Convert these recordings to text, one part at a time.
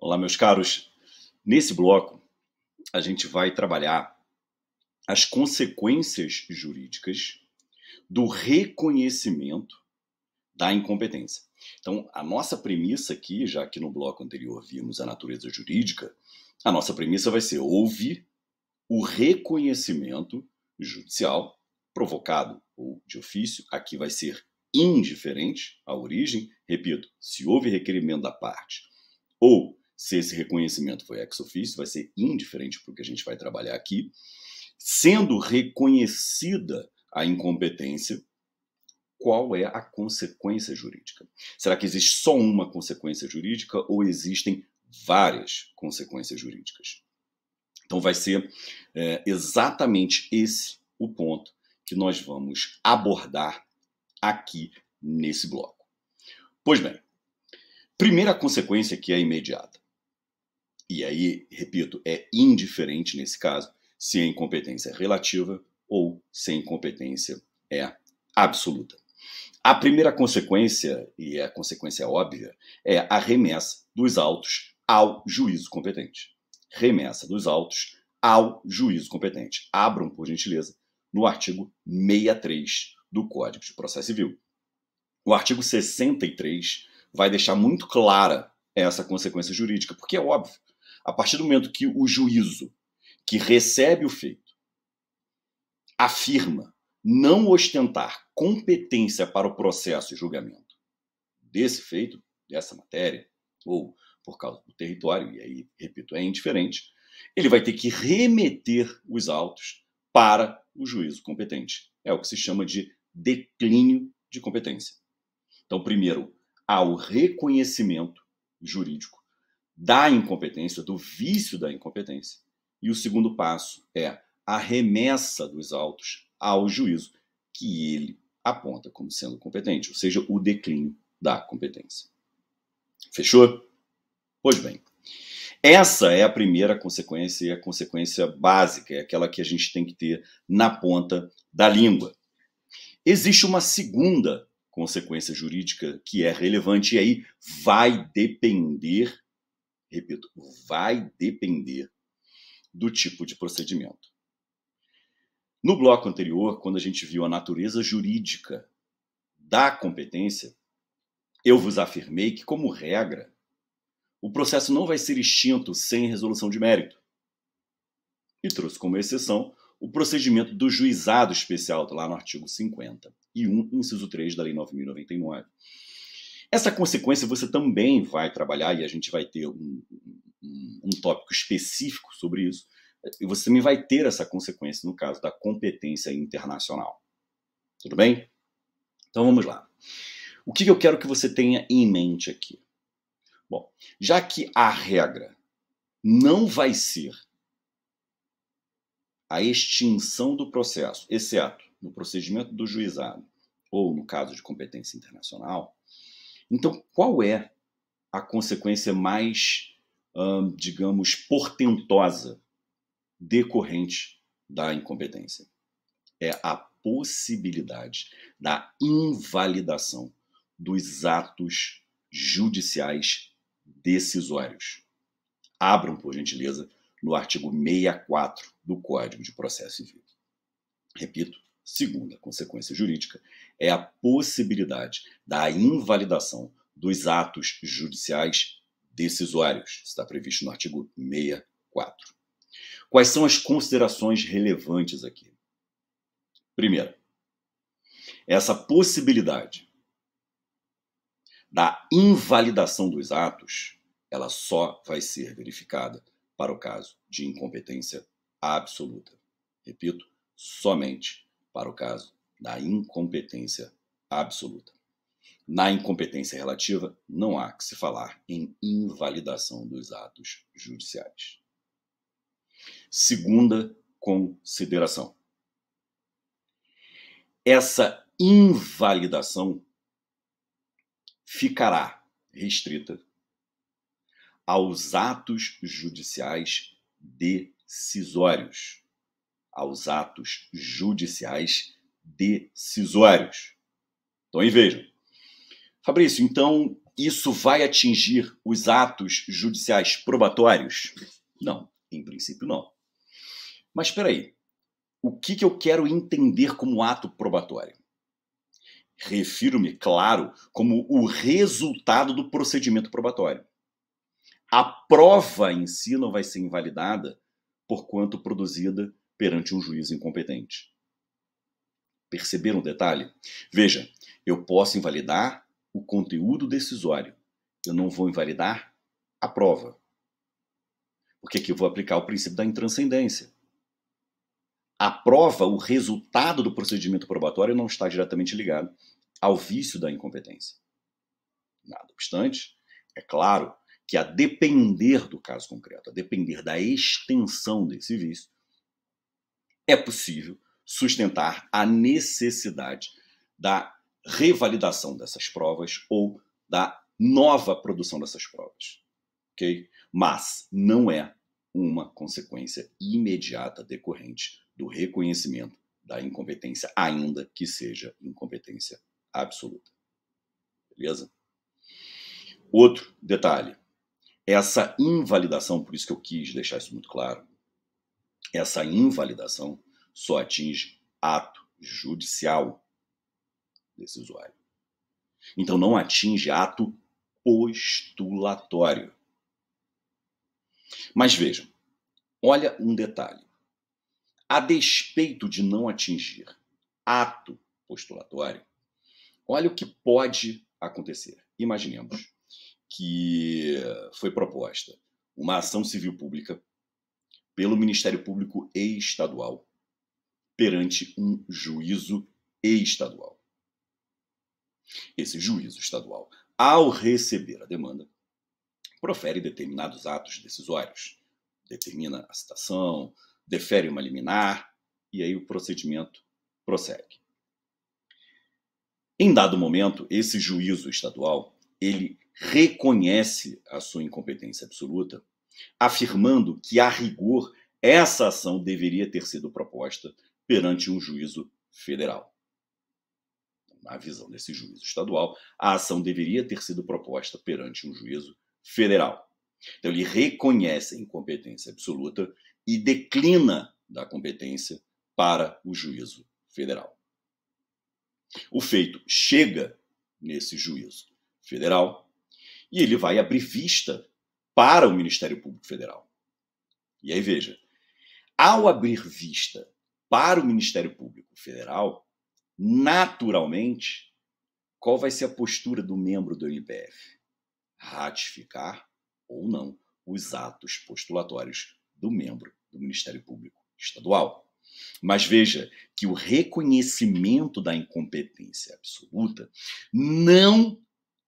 Olá, meus caros. Nesse bloco, a gente vai trabalhar as consequências jurídicas do reconhecimento da incompetência. Então, a nossa premissa aqui, já que no bloco anterior vimos a natureza jurídica, a nossa premissa vai ser: houve o reconhecimento judicial provocado ou de ofício, aqui vai ser indiferente à origem. Repito, se houve requerimento da parte ou se esse reconhecimento foi ex officio, vai ser indiferente para o que a gente vai trabalhar aqui, sendo reconhecida a incompetência, qual é a consequência jurídica? Será que existe só uma consequência jurídica ou existem várias consequências jurídicas? Então, vai ser é, exatamente esse o ponto que nós vamos abordar aqui nesse bloco. Pois bem, primeira consequência que é imediata e aí, repito, é indiferente nesse caso se a incompetência é relativa ou se a incompetência é absoluta. A primeira consequência, e a consequência óbvia, é a remessa dos autos ao juízo competente. Remessa dos autos ao juízo competente. Abram, por gentileza, no artigo 63 do Código de Processo Civil. O artigo 63 vai deixar muito clara essa consequência jurídica, porque é óbvio, a partir do momento que o juízo que recebe o feito afirma não ostentar competência para o processo e julgamento desse feito, dessa matéria, ou por causa do território, e aí, repito, é indiferente, ele vai ter que remeter os autos para o juízo competente. É o que se chama de declínio de competência. Então, primeiro, há o reconhecimento jurídico da incompetência, do vício da incompetência. E o segundo passo é a remessa dos autos ao juízo, que ele aponta como sendo competente, ou seja, o declínio da competência. Fechou? Pois bem. Essa é a primeira consequência e a consequência básica, é aquela que a gente tem que ter na ponta da língua. Existe uma segunda consequência jurídica que é relevante e aí vai depender repito, vai depender do tipo de procedimento. No bloco anterior, quando a gente viu a natureza jurídica da competência, eu vos afirmei que, como regra, o processo não vai ser extinto sem resolução de mérito. E trouxe como exceção o procedimento do juizado especial, lá no artigo 50 e 1, inciso 3 da Lei 9.099. Essa consequência você também vai trabalhar, e a gente vai ter um, um, um tópico específico sobre isso, e você também vai ter essa consequência no caso da competência internacional. Tudo bem? Então vamos lá. O que eu quero que você tenha em mente aqui? Bom, já que a regra não vai ser a extinção do processo, exceto no procedimento do juizado ou no caso de competência internacional, então, qual é a consequência mais, digamos, portentosa decorrente da incompetência? É a possibilidade da invalidação dos atos judiciais decisórios. Abram, por gentileza, no artigo 64 do Código de Processo Civil. Repito, Segunda consequência jurídica é a possibilidade da invalidação dos atos judiciais decisórios. Está previsto no artigo 64. Quais são as considerações relevantes aqui? Primeiro, essa possibilidade da invalidação dos atos, ela só vai ser verificada para o caso de incompetência absoluta. Repito, somente para o caso da incompetência absoluta. Na incompetência relativa, não há que se falar em invalidação dos atos judiciais. Segunda consideração. Essa invalidação ficará restrita aos atos judiciais decisórios aos atos judiciais decisórios. Então aí vejam. Fabrício, então isso vai atingir os atos judiciais probatórios? Não, em princípio não. Mas espera aí. O que, que eu quero entender como ato probatório? Refiro-me, claro, como o resultado do procedimento probatório. A prova em si não vai ser invalidada por quanto produzida perante um juiz incompetente. Perceberam o detalhe? Veja, eu posso invalidar o conteúdo decisório, eu não vou invalidar a prova. Porque aqui eu vou aplicar o princípio da intranscendência. A prova, o resultado do procedimento probatório, não está diretamente ligado ao vício da incompetência. Nada obstante, é claro que a depender do caso concreto, a depender da extensão desse vício, é possível sustentar a necessidade da revalidação dessas provas ou da nova produção dessas provas. ok? Mas não é uma consequência imediata decorrente do reconhecimento da incompetência, ainda que seja incompetência absoluta. Beleza? Outro detalhe: essa invalidação, por isso que eu quis deixar isso muito claro, essa invalidação só atinge ato judicial desse usuário. Então não atinge ato postulatório. Mas vejam, olha um detalhe. A despeito de não atingir ato postulatório, olha o que pode acontecer. Imaginemos que foi proposta uma ação civil pública pelo Ministério Público Estadual perante um juízo estadual. Esse juízo estadual, ao receber a demanda, profere determinados atos decisórios, determina a citação, defere uma liminar e aí o procedimento prossegue. Em dado momento, esse juízo estadual, ele reconhece a sua incompetência absoluta afirmando que, a rigor, essa ação deveria ter sido proposta perante um juízo federal. Na visão desse juízo estadual, a ação deveria ter sido proposta perante um juízo federal. Então, ele reconhece a incompetência absoluta e declina da competência para o juízo federal. O feito chega nesse juízo federal e ele vai abrir vista para o Ministério Público Federal. E aí veja, ao abrir vista para o Ministério Público Federal, naturalmente, qual vai ser a postura do membro do MPF? Ratificar ou não os atos postulatórios do membro do Ministério Público Estadual. Mas veja que o reconhecimento da incompetência absoluta não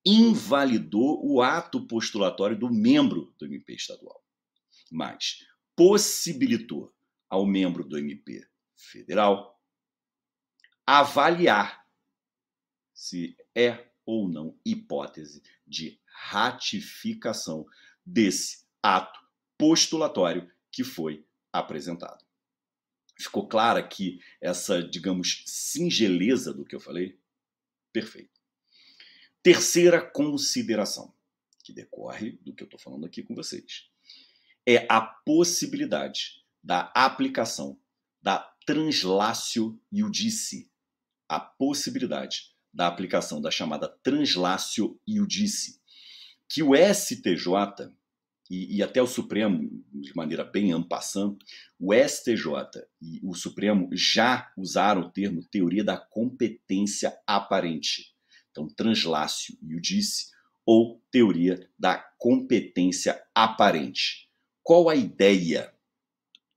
invalidou o ato postulatório do membro do MP estadual, mas possibilitou ao membro do MP federal avaliar se é ou não hipótese de ratificação desse ato postulatório que foi apresentado. Ficou clara aqui essa, digamos, singeleza do que eu falei? Perfeito. Terceira consideração, que decorre do que eu estou falando aqui com vocês, é a possibilidade da aplicação da translácio iudice. A possibilidade da aplicação da chamada translácio iudice, que o STJ e, e, até o Supremo, de maneira bem ampassando, o STJ e o Supremo já usaram o termo teoria da competência aparente então translácio disse ou teoria da competência aparente. Qual a ideia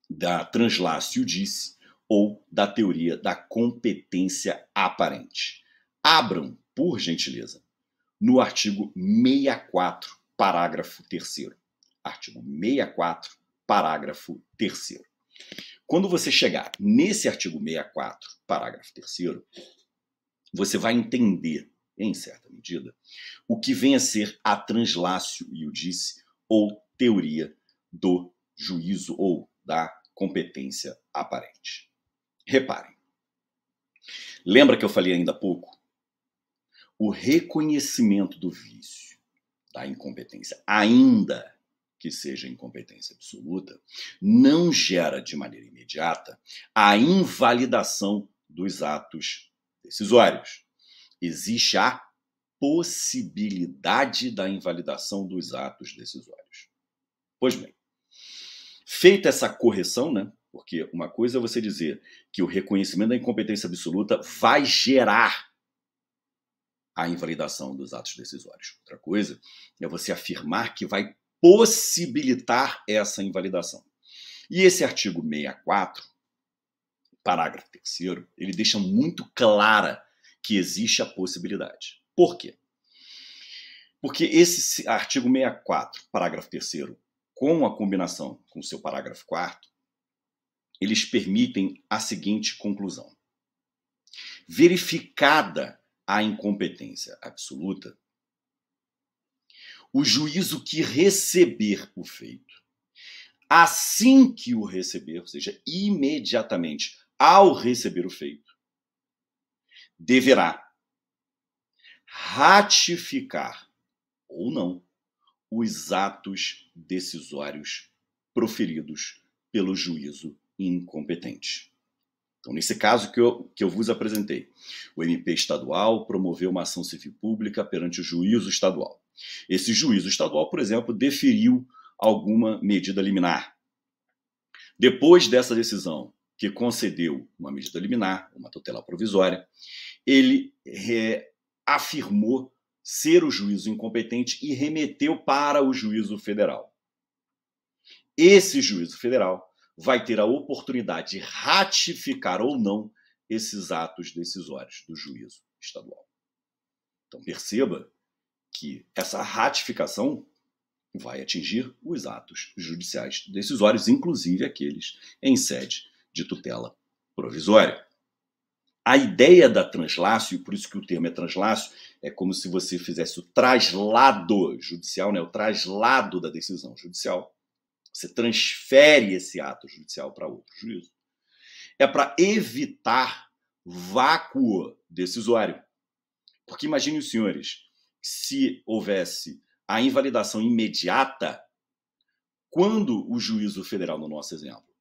da translácio disse ou da teoria da competência aparente? Abram, por gentileza, no artigo 64, parágrafo 3 artigo 64, parágrafo 3 Quando você chegar nesse artigo 64, parágrafo 3 você vai entender em certa medida, o que vem a ser a translácio disse, ou teoria do juízo ou da competência aparente. Reparem. Lembra que eu falei ainda há pouco? O reconhecimento do vício, da incompetência, ainda que seja incompetência absoluta, não gera de maneira imediata a invalidação dos atos decisórios existe a possibilidade da invalidação dos atos decisórios. Pois bem, feita essa correção, né? Porque uma coisa é você dizer que o reconhecimento da incompetência absoluta vai gerar a invalidação dos atos decisórios. Outra coisa é você afirmar que vai possibilitar essa invalidação. E esse artigo 64, parágrafo 3, ele deixa muito clara que existe a possibilidade. Por quê? Porque esse artigo 64, parágrafo 3, com a combinação com o seu parágrafo 4, eles permitem a seguinte conclusão: verificada a incompetência absoluta, o juízo que receber o feito, assim que o receber, ou seja, imediatamente ao receber o feito, deverá ratificar ou não os atos decisórios proferidos pelo juízo incompetente. Então, nesse caso que eu, que eu vos apresentei, o MP estadual promoveu uma ação civil pública perante o juízo estadual. Esse juízo estadual, por exemplo, deferiu alguma medida liminar. Depois dessa decisão, que concedeu uma medida liminar, uma tutela provisória, ele é, afirmou ser o juízo incompetente e remeteu para o juízo federal. Esse juízo federal vai ter a oportunidade de ratificar ou não esses atos decisórios do juízo estadual. Então perceba que essa ratificação vai atingir os atos judiciais decisórios, inclusive aqueles em sede de tutela provisória a ideia da translácio, por isso que o termo é translácio, é como se você fizesse o traslado judicial, né? o traslado da decisão judicial. Você transfere esse ato judicial para outro juízo. É para evitar vácuo decisório. Porque imagine os senhores, se houvesse a invalidação imediata, quando o juízo federal, no nosso exemplo,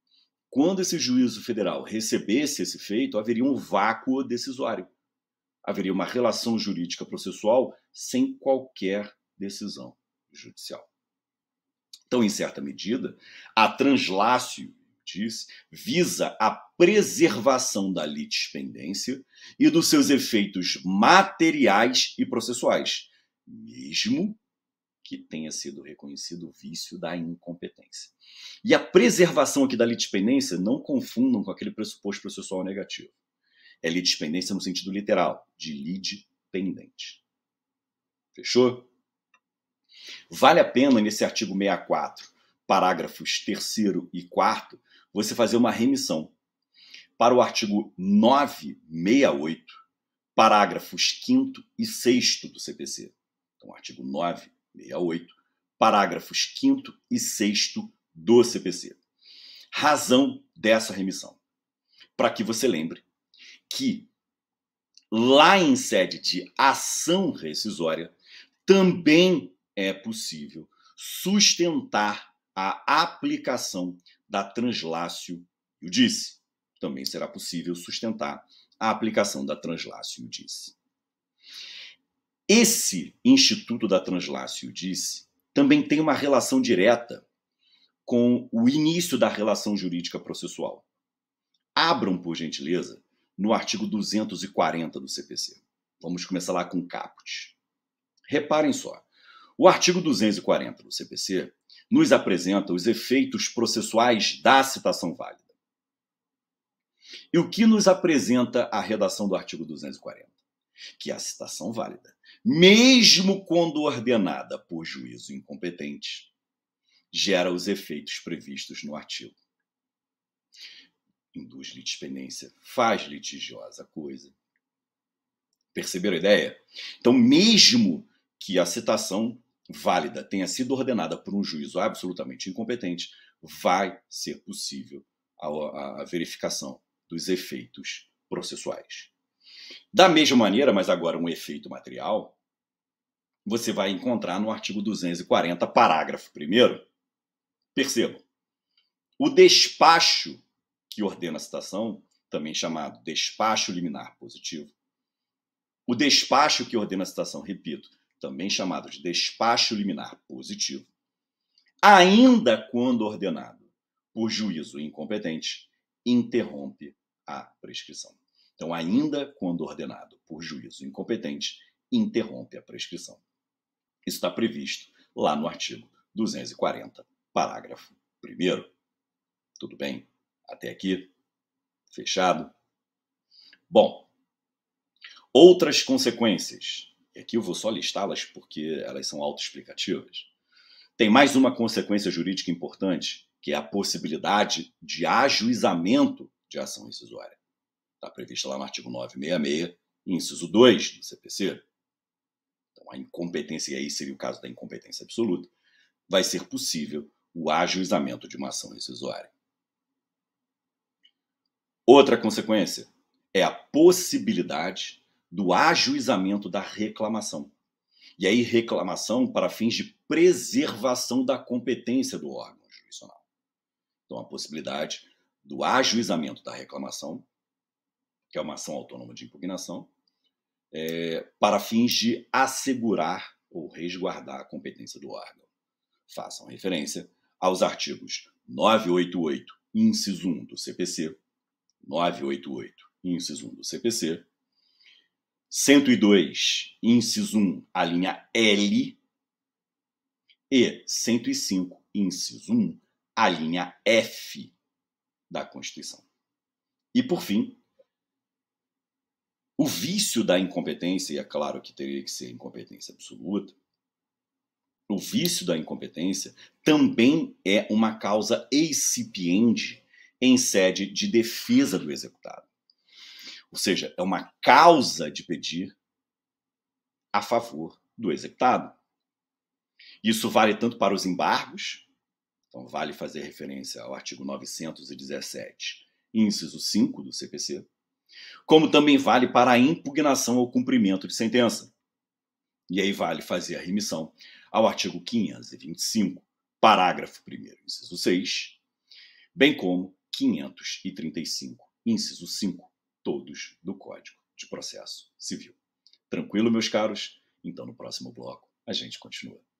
quando esse juízo federal recebesse esse feito, haveria um vácuo decisório. Haveria uma relação jurídica processual sem qualquer decisão judicial. Então, em certa medida, a translácio diz, visa a preservação da litispendência e dos seus efeitos materiais e processuais, mesmo que tenha sido reconhecido o vício da incompetência. E a preservação aqui da litispendência não confundam com aquele pressuposto processual negativo. É litispendência no sentido literal, de lide pendente. Fechou? Vale a pena, nesse artigo 64, parágrafos 3 e 4, você fazer uma remissão para o artigo 968, parágrafos 5 e 6 do CPC. Então, artigo 9 68, parágrafos 5 e 6 do CPC. Razão dessa remissão. Para que você lembre que lá em sede de ação rescisória também é possível sustentar a aplicação da translácio e disse. Também será possível sustentar a aplicação da translácio e disse. Esse Instituto da Translácio disse também tem uma relação direta com o início da relação jurídica processual. Abram, por gentileza, no artigo 240 do CPC. Vamos começar lá com o caput. Reparem só. O artigo 240 do CPC nos apresenta os efeitos processuais da citação válida. E o que nos apresenta a redação do artigo 240? que a citação válida, mesmo quando ordenada por juízo incompetente, gera os efeitos previstos no artigo. Induz litispendência, faz litigiosa coisa. Perceberam a ideia? Então, mesmo que a citação válida tenha sido ordenada por um juízo absolutamente incompetente, vai ser possível a, a, a verificação dos efeitos processuais. Da mesma maneira, mas agora um efeito material, você vai encontrar no artigo 240, parágrafo 1. Percebam, o despacho que ordena a citação, também chamado despacho liminar positivo, o despacho que ordena a citação, repito, também chamado de despacho liminar positivo, ainda quando ordenado por juízo incompetente, interrompe a prescrição. Então, ainda quando ordenado por juízo incompetente, interrompe a prescrição. Isso está previsto lá no artigo 240, parágrafo 1. Tudo bem? Até aqui? Fechado? Bom, outras consequências, e aqui eu vou só listá-las porque elas são autoexplicativas. Tem mais uma consequência jurídica importante, que é a possibilidade de ajuizamento de ação incisória está prevista lá no artigo 966, inciso 2 do CPC. Então, a incompetência, e aí seria o caso da incompetência absoluta, vai ser possível o ajuizamento de uma ação rescisória. Outra consequência é a possibilidade do ajuizamento da reclamação. E aí, reclamação para fins de preservação da competência do órgão jurisdicional. Então, a possibilidade do ajuizamento da reclamação que é uma ação autônoma de impugnação, é, para fins de assegurar ou resguardar a competência do órgão. Façam referência aos artigos 988, inciso 1 do CPC, 988, inciso 1 do CPC, 102, inciso 1, a linha L, e 105, inciso 1, a linha F da Constituição. E, por fim, o vício da incompetência, e é claro que teria que ser incompetência absoluta, o vício da incompetência também é uma causa excipiente em sede de defesa do executado. Ou seja, é uma causa de pedir a favor do executado. Isso vale tanto para os embargos, então vale fazer referência ao artigo 917, inciso 5 do CPC, como também vale para a impugnação ao cumprimento de sentença. E aí vale fazer a remissão ao artigo 525, parágrafo 1, inciso 6, bem como 535, inciso 5, todos do Código de Processo Civil. Tranquilo, meus caros? Então, no próximo bloco, a gente continua.